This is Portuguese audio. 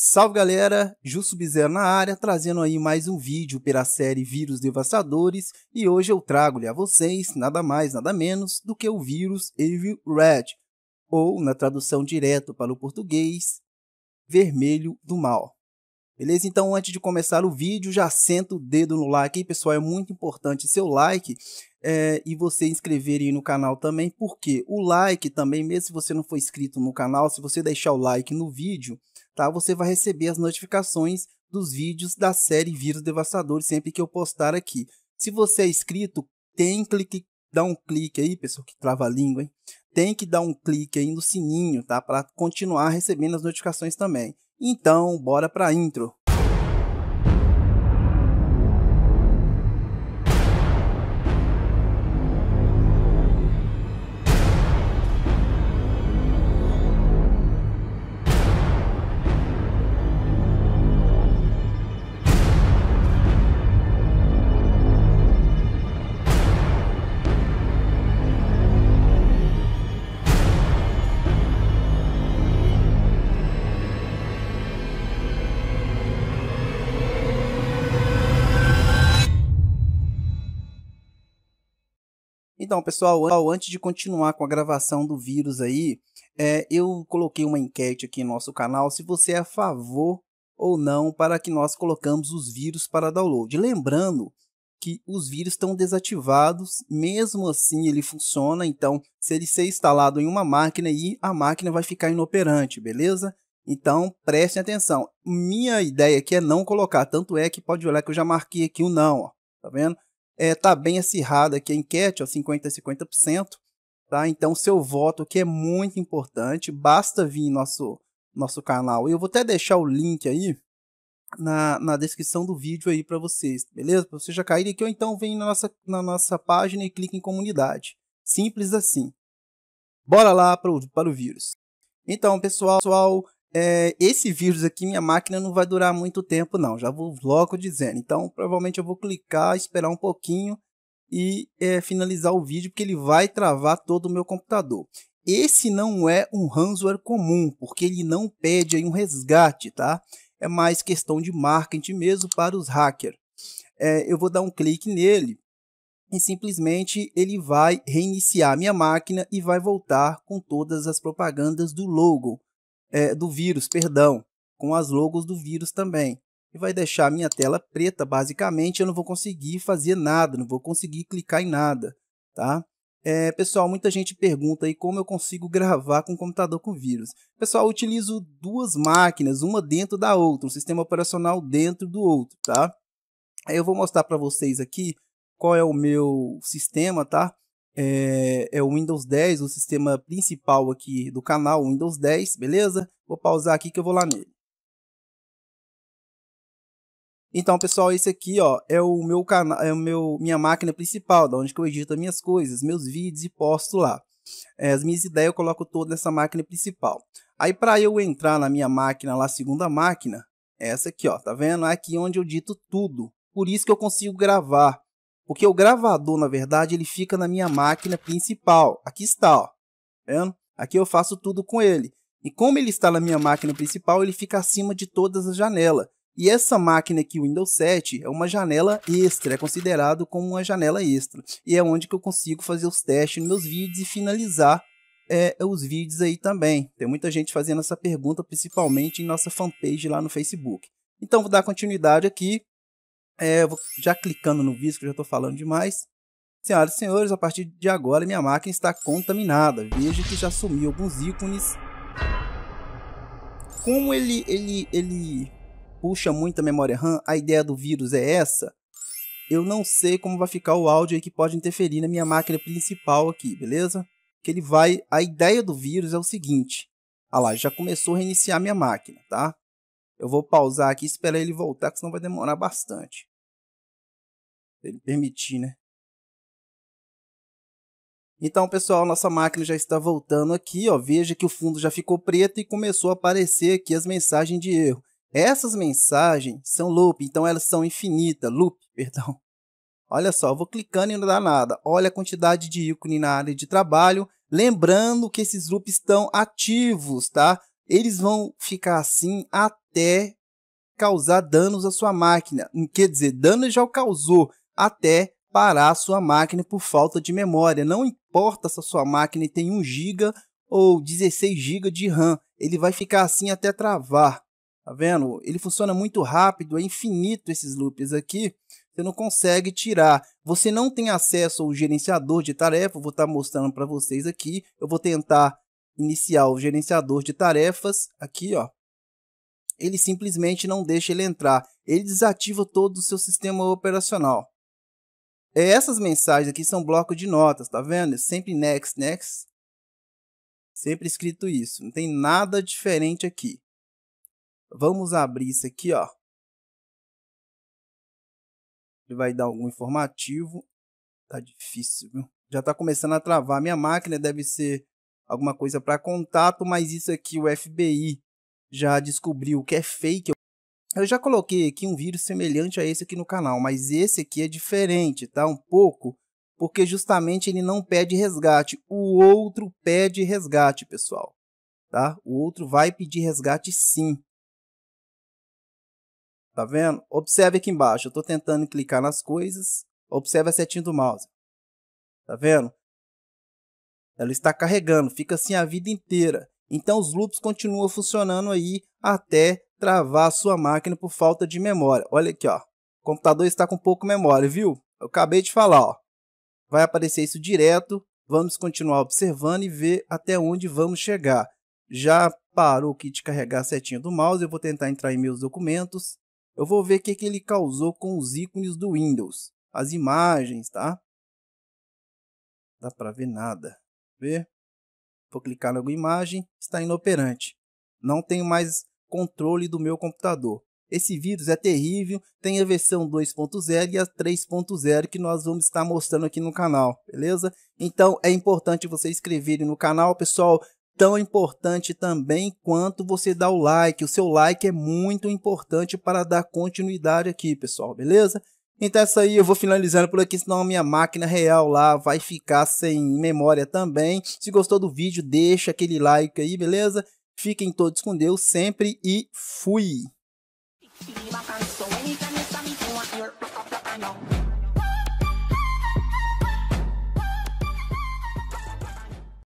Salve galera, Ju Sub-Zero na área, trazendo aí mais um vídeo pela série Vírus Devastadores e hoje eu trago-lhe a vocês nada mais nada menos do que o vírus Evil Red, ou na tradução direto para o português, Vermelho do Mal. Beleza? Então antes de começar o vídeo, já senta o dedo no like aí pessoal, é muito importante seu like é, e você inscrever aí no canal também, porque o like também, mesmo se você não for inscrito no canal, se você deixar o like no vídeo tá? Você vai receber as notificações dos vídeos da série Vírus Devastadores sempre que eu postar aqui. Se você é inscrito, tem clique, dá um clique aí, pessoal que trava a língua, hein? Tem que dar um clique aí no sininho, tá? Para continuar recebendo as notificações também. Então, bora para a intro. Então, pessoal, antes de continuar com a gravação do vírus aí, é, eu coloquei uma enquete aqui no nosso canal se você é a favor ou não para que nós colocamos os vírus para download. Lembrando que os vírus estão desativados, mesmo assim ele funciona, então se ele ser instalado em uma máquina, aí a máquina vai ficar inoperante, beleza? Então, prestem atenção. Minha ideia aqui é não colocar, tanto é que pode olhar que eu já marquei aqui o um não, ó, tá vendo? está é, tá bem acirrada aqui a enquete, ó, 50% a 50%. Tá? Então, seu voto, que é muito importante, basta vir nosso nosso canal. Eu vou até deixar o link aí na, na descrição do vídeo aí para vocês, beleza? Para vocês já caírem aqui ou então vem na nossa, na nossa página e clique em comunidade. Simples assim. Bora lá pro, para o vírus. Então, pessoal, pessoal é, esse vírus aqui, minha máquina não vai durar muito tempo, não. Já vou logo dizendo. Então, provavelmente eu vou clicar, esperar um pouquinho e é, finalizar o vídeo, porque ele vai travar todo o meu computador. Esse não é um ransomware comum, porque ele não pede aí um resgate, tá? É mais questão de marketing mesmo para os hackers. É, eu vou dar um clique nele e simplesmente ele vai reiniciar minha máquina e vai voltar com todas as propagandas do logo é, do vírus, perdão, com as logos do vírus também. E vai deixar a minha tela preta, basicamente, eu não vou conseguir fazer nada, não vou conseguir clicar em nada, tá? É, pessoal, muita gente pergunta aí como eu consigo gravar com um computador com vírus. Pessoal, eu utilizo duas máquinas, uma dentro da outra, um sistema operacional dentro do outro, tá? Aí eu vou mostrar para vocês aqui qual é o meu sistema, tá? é, é o Windows 10, o sistema principal aqui do canal, Windows 10, beleza? Vou pausar aqui que eu vou lá nele. Então, pessoal, esse aqui, ó, é o meu canal, é o meu minha máquina principal, da onde eu edito as minhas coisas, meus vídeos e posto lá. É, as minhas ideias eu coloco todas nessa máquina principal. Aí para eu entrar na minha máquina lá, segunda máquina, essa aqui, ó, tá vendo? É aqui onde eu dito tudo. Por isso que eu consigo gravar. Porque o gravador, na verdade, ele fica na minha máquina principal. Aqui está, ó. Tá vendo? Aqui eu faço tudo com ele. E como ele está na minha máquina principal, ele fica acima de todas as janelas. E essa máquina aqui, Windows 7, é uma janela extra, é considerado como uma janela extra. E é onde que eu consigo fazer os testes nos meus vídeos e finalizar é, os vídeos aí também. Tem muita gente fazendo essa pergunta, principalmente em nossa fanpage lá no Facebook. Então vou dar continuidade aqui. É, vou já clicando no vírus que eu já estou falando demais. Senhoras e senhores, a partir de agora minha máquina está contaminada. Veja que já sumiu alguns ícones. Como ele, ele, ele puxa muita memória RAM, a ideia do vírus é essa. Eu não sei como vai ficar o áudio aí que pode interferir na minha máquina principal aqui, beleza? Que ele vai... A ideia do vírus é o seguinte. olha ah lá, já começou a reiniciar minha máquina, tá? Eu vou pausar aqui e esperar ele voltar, que senão vai demorar bastante. Ele permitir, né? Então, pessoal, nossa máquina já está voltando aqui, ó. Veja que o fundo já ficou preto e começou a aparecer aqui as mensagens de erro. Essas mensagens são loop, então elas são infinitas, loop, perdão. Olha só, vou clicando e não dá nada. Olha a quantidade de ícone na área de trabalho. Lembrando que esses loops estão ativos, tá? Eles vão ficar assim até causar danos à sua máquina. Quer dizer, dano já o causou, até parar a sua máquina por falta de memória. Não importa se a sua máquina tem 1 GB ou 16 GB de RAM, ele vai ficar assim até travar. Tá vendo? Ele funciona muito rápido, é infinito esses loops aqui. Você não consegue tirar. Você não tem acesso ao gerenciador de tarefa, vou estar tá mostrando para vocês aqui. Eu vou tentar iniciar o gerenciador de tarefas aqui, ó. Ele simplesmente não deixa ele entrar. Ele desativa todo o seu sistema operacional. É, essas mensagens aqui são bloco de notas, tá vendo? É sempre next, next. Sempre escrito isso. Não tem nada diferente aqui. Vamos abrir isso aqui, ó. Ele vai dar algum informativo. Tá difícil, viu? Já tá começando a travar. Minha máquina deve ser alguma coisa para contato, mas isso aqui o FBI já descobriu que é fake. Eu já coloquei aqui um vídeo semelhante a esse aqui no canal, mas esse aqui é diferente, tá? Um pouco, porque justamente ele não pede resgate. O outro pede resgate, pessoal. Tá? O outro vai pedir resgate sim. Tá vendo? Observe aqui embaixo. Eu estou tentando clicar nas coisas. Observe a setinha do mouse. Tá vendo? Ela está carregando. Fica assim a vida inteira. Então, os loops continuam funcionando aí até travar a sua máquina por falta de memória. Olha aqui, ó. o computador está com pouco memória, viu? Eu acabei de falar. Ó. Vai aparecer isso direto. Vamos continuar observando e ver até onde vamos chegar. Já parou aqui de carregar a setinha do mouse, eu vou tentar entrar em meus documentos. Eu vou ver o que, que ele causou com os ícones do Windows. As imagens, tá? Dá para ver nada. Ver? Vou clicar em alguma imagem, está inoperante. Não tenho mais controle do meu computador. Esse vírus é terrível, tem a versão 2.0 e a 3.0 que nós vamos estar mostrando aqui no canal, beleza? Então é importante você inscrever no canal, pessoal, tão importante também quanto você dar o like. O seu like é muito importante para dar continuidade aqui, pessoal, beleza? Então é isso aí, eu vou finalizando por aqui, senão a minha máquina real lá vai ficar sem memória também. Se gostou do vídeo, deixa aquele like aí, beleza? Fiquem todos com Deus sempre e fui!